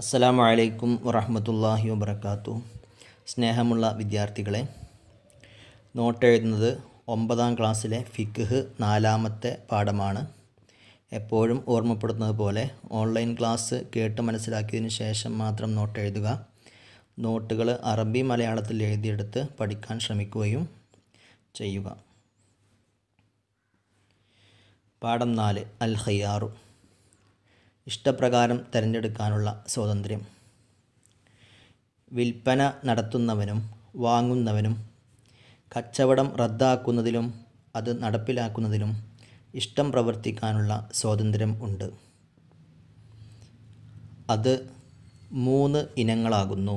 അസ്സലാമു അലൈക്കും വറഹമത്തല്ലാഹി വബർക്കാത്തു സ്നേഹമുള്ള വിദ്യാർത്ഥികളെ നോട്ട് എഴുതുന്നത് ഒമ്പതാം ക്ലാസ്സിലെ ഫിഖ് നാലാമത്തെ പാഠമാണ് എപ്പോഴും ഓർമ്മപ്പെടുത്തുന്നത് പോലെ ഓൺലൈൻ ക്ലാസ് കേട്ട് മനസ്സിലാക്കിയതിന് ശേഷം മാത്രം നോട്ട് എഴുതുക നോട്ടുകൾ അറബി മലയാളത്തിൽ എഴുതിയെടുത്ത് പഠിക്കാൻ ശ്രമിക്കുകയും ചെയ്യുക പാഠം നാല് അൽ ഹയ്യാറു ഇഷ്ടപ്രകാരം തിരഞ്ഞെടുക്കാനുള്ള സ്വാതന്ത്ര്യം വിൽപ്പന നടത്തുന്നവനും വാങ്ങുന്നവനും കച്ചവടം റദ്ദാക്കുന്നതിലും അത് നടപ്പിലാക്കുന്നതിലും ഇഷ്ടം പ്രവർത്തിക്കാനുള്ള സ്വാതന്ത്ര്യം ഉണ്ട് അത് മൂന്ന് ഇനങ്ങളാകുന്നു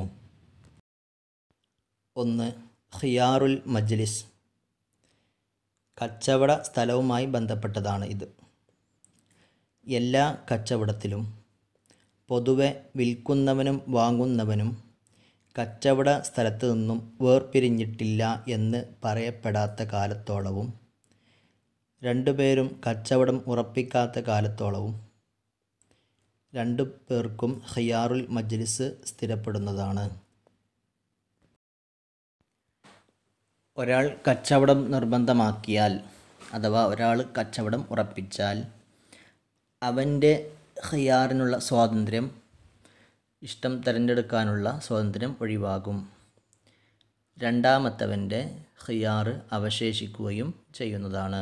ഒന്ന് ഹിയാറുൽ മജ്ലിസ് കച്ചവട സ്ഥലവുമായി ബന്ധപ്പെട്ടതാണ് ഇത് എല്ലാ കച്ചവടത്തിലും പൊതുവെ വിൽക്കുന്നവനും വാങ്ങുന്നവനും കച്ചവട സ്ഥലത്ത് നിന്നും വേർപിരിഞ്ഞിട്ടില്ല എന്ന് പറയപ്പെടാത്ത കാലത്തോളവും രണ്ടുപേരും കച്ചവടം ഉറപ്പിക്കാത്ത കാലത്തോളവും രണ്ടു പേർക്കും ഹിയാറുൽ മജ്ലിസ് സ്ഥിരപ്പെടുന്നതാണ് ഒരാൾ കച്ചവടം നിർബന്ധമാക്കിയാൽ അഥവാ ഒരാൾ കച്ചവടം ഉറപ്പിച്ചാൽ അവൻ്റെ ഖിയാറിനുള്ള സ്വാതന്ത്ര്യം ഇഷ്ടം തിരഞ്ഞെടുക്കാനുള്ള സ്വാതന്ത്ര്യം ഒഴിവാകും രണ്ടാമത്തവൻ്റെ ഖിയാറ് അവശേഷിക്കുകയും ചെയ്യുന്നതാണ്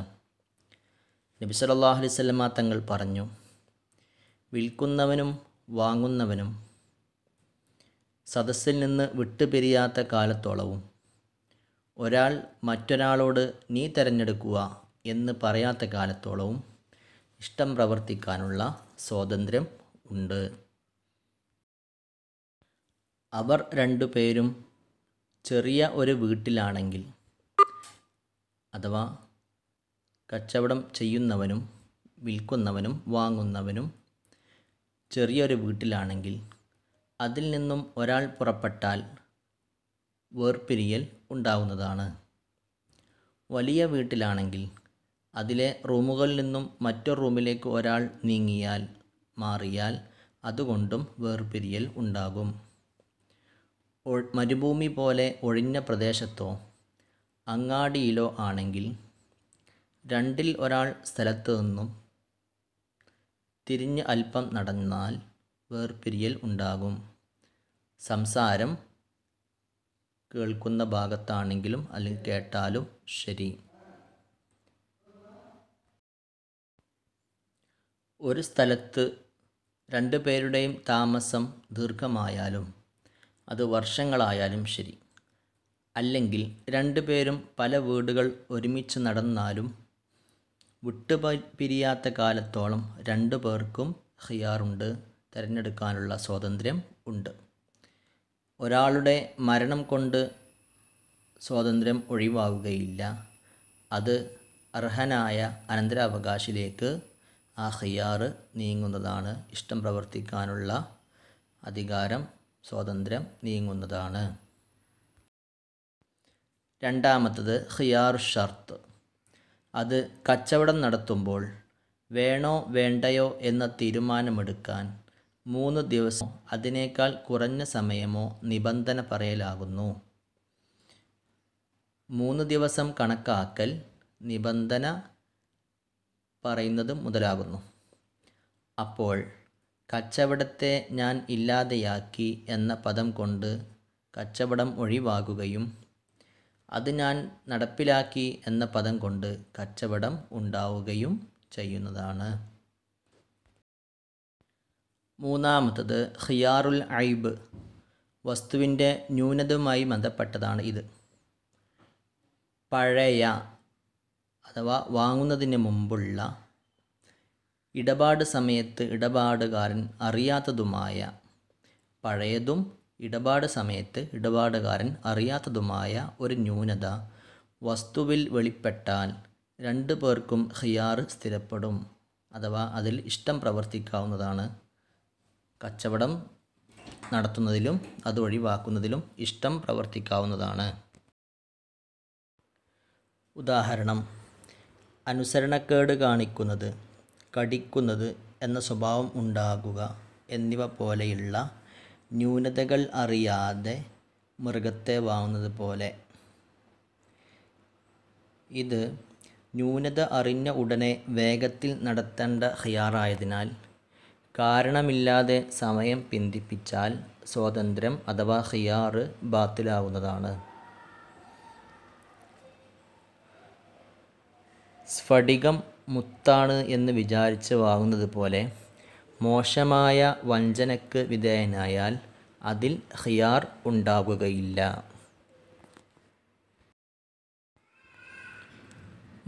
നബി സല്ലല്ലാഹു അലൈഹി വസല്ലമ തങ്ങൾ പറഞ്ഞു വിൽക്കുന്നവനും വാങ്ങുന്നവനും സദസ്സിൽ നിന്ന് വിട്ടുപിരിയാത്ത കാലത്തോളവും ഒരാൾ മറ്റൊരാളോട് നീ തിരഞ്ഞെടുക്കുക എന്ന് പറയാത്ത കാലത്തോളവും ഇഷ്ടം പ്രവർത്തിക്കാനുള്ള സ്വാതന്ത്ര്യം ഉണ്ട് അവർ രണ്ടുപേരും ചെറിയ ഒരു വീട്ടിലാണെങ്കിൽ അഥവാ കച്ചവടം ചെയ്യുന്നവനും വിൽക്കുന്നവനും വാങ്ങുന്നവനും ചെറിയൊരു വീട്ടിലാണെങ്കിൽ അതിൽ നിന്നും ഒരാൾ പുറപ്പെട്ടാൽ വേർപിരിയൽ ഉണ്ടാവുന്നതാണ് വലിയ വീട്ടിലാണെങ്കിൽ അതിലെ റൂമുകളിൽ നിന്നും മറ്റൊരു റൂമിലേക്ക് ഒരാൾ നീങ്ങിയാൽ മാറിയാൽ അതുകൊണ്ടും വേർപിരിയൽ ഉണ്ടാകും മരുഭൂമി പോലെ ഒഴിഞ്ഞ പ്രദേശത്തോ അങ്ങാടിയിലോ ആണെങ്കിൽ രണ്ടിൽ ഒരാൾ സ്ഥലത്തു നിന്നും തിരിഞ്ഞ് അല്പം നടന്നാൽ വേർപിരിയൽ ഉണ്ടാകും സംസാരം കേൾക്കുന്ന ഭാഗത്താണെങ്കിലും അല്ലെങ്കിൽ കേട്ടാലും ശരി ഒരു സ്ഥലത്ത് രണ്ട് പേരുടെയും താമസം ദീർഘമായാലും അത് വർഷങ്ങളായാലും ശരി അല്ലെങ്കിൽ രണ്ട് പേരും പല വീടുകൾ ഒരുമിച്ച് നടന്നാലും പിരിയാത്ത കാലത്തോളം രണ്ടു പേർക്കും ഹിയാറുണ്ട് തിരഞ്ഞെടുക്കാനുള്ള സ്വാതന്ത്ര്യം ഉണ്ട് ഒരാളുടെ മരണം കൊണ്ട് സ്വാതന്ത്ര്യം ഒഴിവാകുകയില്ല അത് അർഹനായ അനന്തരാവകാശിലേക്ക് ആ ഹിയാറ് നീങ്ങുന്നതാണ് ഇഷ്ടം പ്രവർത്തിക്കാനുള്ള അധികാരം സ്വാതന്ത്ര്യം നീങ്ങുന്നതാണ് രണ്ടാമത്തത് ഹിയാർ ഷർത്ത് അത് കച്ചവടം നടത്തുമ്പോൾ വേണോ വേണ്ടയോ എന്ന തീരുമാനമെടുക്കാൻ മൂന്ന് ദിവസം അതിനേക്കാൾ കുറഞ്ഞ സമയമോ നിബന്ധന പറയലാകുന്നു മൂന്ന് ദിവസം കണക്കാക്കൽ നിബന്ധന പറയുന്നതും മുതലാകുന്നു അപ്പോൾ കച്ചവടത്തെ ഞാൻ ഇല്ലാതെയാക്കി എന്ന പദം കൊണ്ട് കച്ചവടം ഒഴിവാകുകയും അത് ഞാൻ നടപ്പിലാക്കി എന്ന പദം കൊണ്ട് കച്ചവടം ഉണ്ടാവുകയും ചെയ്യുന്നതാണ് മൂന്നാമത്തത് ഖിയാറുൽ ഐബ് വസ്തുവിൻ്റെ ന്യൂനതയുമായി ബന്ധപ്പെട്ടതാണ് ഇത് പഴയ അഥവാ വാങ്ങുന്നതിന് മുമ്പുള്ള ഇടപാട് സമയത്ത് ഇടപാടുകാരൻ അറിയാത്തതുമായ പഴയതും ഇടപാട് സമയത്ത് ഇടപാടുകാരൻ അറിയാത്തതുമായ ഒരു ന്യൂനത വസ്തുവിൽ വെളിപ്പെട്ടാൽ രണ്ടു പേർക്കും ഹിയാർ സ്ഥിരപ്പെടും അഥവാ അതിൽ ഇഷ്ടം പ്രവർത്തിക്കാവുന്നതാണ് കച്ചവടം നടത്തുന്നതിലും അത് ഒഴിവാക്കുന്നതിലും ഇഷ്ടം പ്രവർത്തിക്കാവുന്നതാണ് ഉദാഹരണം അനുസരണക്കേട് കാണിക്കുന്നത് കടിക്കുന്നത് എന്ന സ്വഭാവം ഉണ്ടാകുക എന്നിവ പോലെയുള്ള ന്യൂനതകൾ അറിയാതെ മൃഗത്തെ വാങ്ങുന്നത് പോലെ ഇത് ന്യൂനത അറിഞ്ഞ ഉടനെ വേഗത്തിൽ നടത്തേണ്ട ഹയാറായതിനാൽ കാരണമില്ലാതെ സമയം പിന്തിപ്പിച്ചാൽ സ്വാതന്ത്ര്യം അഥവാ ഹിയാറ് ബാത്തിലാവുന്നതാണ് സ്ഫടികം മുത്താണ് എന്ന് വിചാരിച്ച് വാങ്ങുന്നത് പോലെ മോശമായ വഞ്ചനക്ക് വിധേയനായാൽ അതിൽ ഹിയാർ ഉണ്ടാകുകയില്ല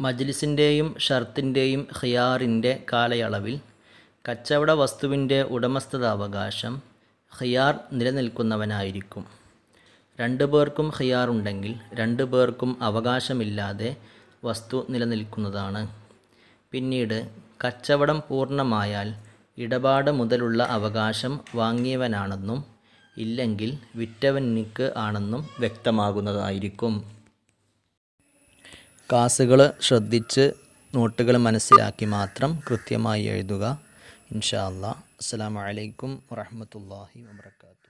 മജ്ലിസിൻ്റെയും ഷർത്തിൻ്റെയും ഹിയാറിൻ്റെ കാലയളവിൽ കച്ചവട വസ്തുവിൻ്റെ ഉടമസ്ഥതാവകാശം ഹിയാർ നിലനിൽക്കുന്നവനായിരിക്കും രണ്ടു പേർക്കും ഹിയാറുണ്ടെങ്കിൽ രണ്ടു പേർക്കും അവകാശമില്ലാതെ വസ്തു നിലനിൽക്കുന്നതാണ് പിന്നീട് കച്ചവടം പൂർണ്ണമായാൽ ഇടപാട് മുതലുള്ള അവകാശം വാങ്ങിയവനാണെന്നും ഇല്ലെങ്കിൽ വിറ്റവനിക്ക് ആണെന്നും വ്യക്തമാകുന്നതായിരിക്കും കാസുകൾ ശ്രദ്ധിച്ച് നോട്ടുകൾ മനസ്സിലാക്കി മാത്രം കൃത്യമായി എഴുതുക ഇൻഷാ അല്ലാ അസ്സാം വലൈക്കും വറഹമത്തല്ലാഹി വാബർക്കാത്തു